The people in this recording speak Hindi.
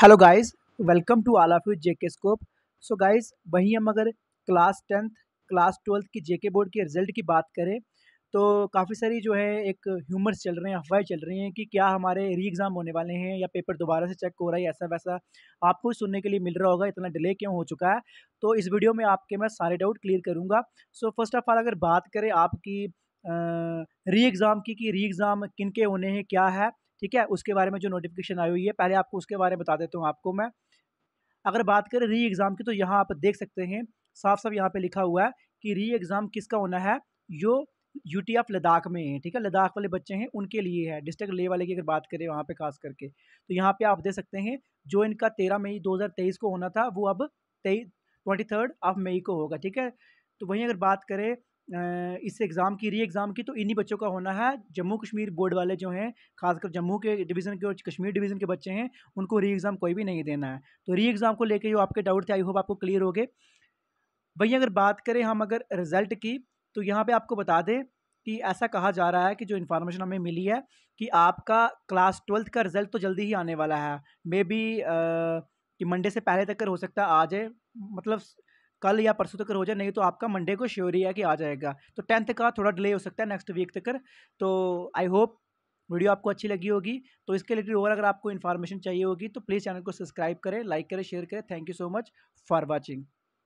hello guys welcome to all of you JK scope so guys वहीं हम अगर क्लास टेंथ क्लास ट्वेल्थ की जेके बोर्ड के रिजल्ट की बात करें तो काफ़ी सारी जो है एक ह्यूमर्स चल रहे हैं अफवाहें चल रही हैं कि क्या हमारे री एग्ज़ाम होने वाले हैं या पेपर दोबारा से चेक हो रहा है ऐसा वैसा आपको सुनने के लिए मिल रहा होगा इतना डिले क्यों हो चुका है तो इस वीडियो में आपके मैं सारे डाउट क्लियर करूँगा सो फर्स्ट ऑफ़ ऑल अगर बात करें आपकी री एग्ज़ाम की कि री एग्ज़ाम किन के होने हैं क्या है ठीक है उसके बारे में जो नोटिफिकेशन आई हुई है पहले आपको उसके बारे में बता देता हूँ आपको मैं अगर बात करें री एग्ज़ाम की तो यहाँ आप देख सकते हैं साफ साफ यहाँ पे लिखा हुआ है कि री एग्ज़ाम किसका होना है जो यू टी ऑफ लद्दाख में है ठीक है लद्दाख वाले बच्चे हैं उनके लिए है डिस्ट्रिक्ट ले वाले की अगर बात करें वहाँ पे खास करके तो यहाँ पे आप देख सकते हैं जो इनका तेरह मई दो हज़ार तेईस को होना था वो अब तेईस ट्वेंटी थर्ड ऑफ मई को होगा ठीक है तो वहीं अगर बात करें इस एग्ज़ाम की री एग्ज़ाम की तो इन्हीं बच्चों का होना है जम्मू कश्मीर बोर्ड वाले जो हैं खासकर जम्मू के डिवीज़न के और कश्मीर डिवीज़न के बच्चे हैं उनको री एग्ज़ाम कोई भी नहीं देना है तो री एग्ज़ाम को लेकर जो आपके डाउट थे आई होप आपको क्लियर हो गए वहीं अगर बात करें हम अगर रिज़ल्ट की तो यहाँ पर आपको बता दें कि ऐसा कहा जा रहा है कि जो इन्फॉर्मेशन हमें मिली है कि आपका क्लास ट्वेल्थ का रिज़ल्ट तो जल्दी ही आने वाला है मे बी कि मंडे से पहले तक कर हो सकता है आ जाए मतलब कल या परसों तक हो जाए नहीं तो आपका मंडे को श्योरी है कि आ जाएगा तो टेंथ का थोड़ा डिले हो सकता है नेक्स्ट वीक तक तो आई होप वीडियो आपको अच्छी लगी होगी तो इसके रिलेटेड और अगर आपको इन्फॉर्मेशन चाहिए होगी तो प्लीज़ चैनल को सब्सक्राइब करें लाइक करें शेयर करें thank you so much for watching